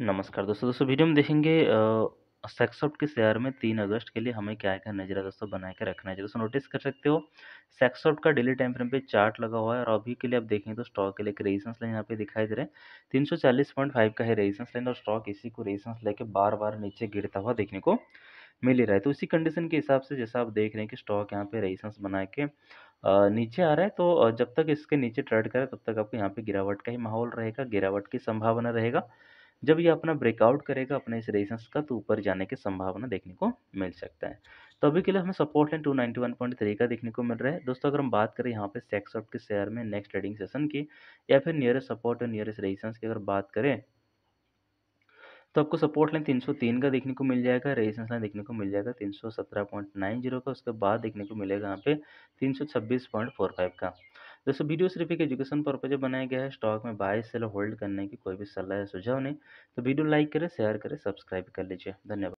नमस्कार दोस्तों दोस्तों वीडियो में देखेंगे सेक्सॉफ्ट के शेयर में तीन अगस्त के लिए हमें क्या क्या नजरा दोस्तों बना के रखना है दोस्तों नोटिस कर सकते हो सेक्सॉफ्ट का डेली टाइम फ्रेम पे चार्ट लगा हुआ है और अभी के लिए आप देखेंगे तो स्टॉक के लिए रेजिस्टेंस लाइन यहाँ पे दिखाई दे रहे हैं तीन सौ चालीस पॉइंट फाइव का है रेजिस्टेंस लाइन और स्टॉक इसी को रेजिस्टेंस लेके बार बार नीचे गिरता हुआ देखने को मिल ही रहा है तो उसी कंडीशन के हिसाब से जैसा आप देख रहे हैं कि स्टॉक यहाँ पे रेजिस्टेंस बना के नीचे आ रहा है तो जब तक इसके नीचे ट्रेड करें तब तक आपको यहाँ पे गिरावट का ही माहौल रहेगा गिरावट की संभावना रहेगा जब ये अपना ब्रेकआउट करेगा अपने इस रेजिस्टेंस का तो ऊपर जाने की संभावना देखने को मिल सकता है तो अभी के लिए हमें सपोर्ट लाइन 291.3 का देखने को मिल रहा है दोस्तों अगर हम बात करें यहाँ पे सेक्सॉफ्ट के शेयर में नेक्स्ट ट्रेडिंग सेशन की या फिर नियरेस्ट सपोर्ट और नियरेस्ट रेजिस्टेंस की अगर बात करें तो आपको सपोर्ट लाइन 303 का देखने को मिल जाएगा रेजिस्टेंस लाइन देखने को मिल जाएगा 317.90 का उसके बाद देखने को मिलेगा यहाँ पे 326.45 का दोस्तों वीडियो सिर्फ एक एजुकेशन पर्पज बनाया गया है स्टॉक में बाय सेल होल्ड करने की कोई भी सलाह या सुझाव नहीं तो वीडियो लाइक करें शेयर करें सब्सक्राइब कर लीजिए धन्यवाद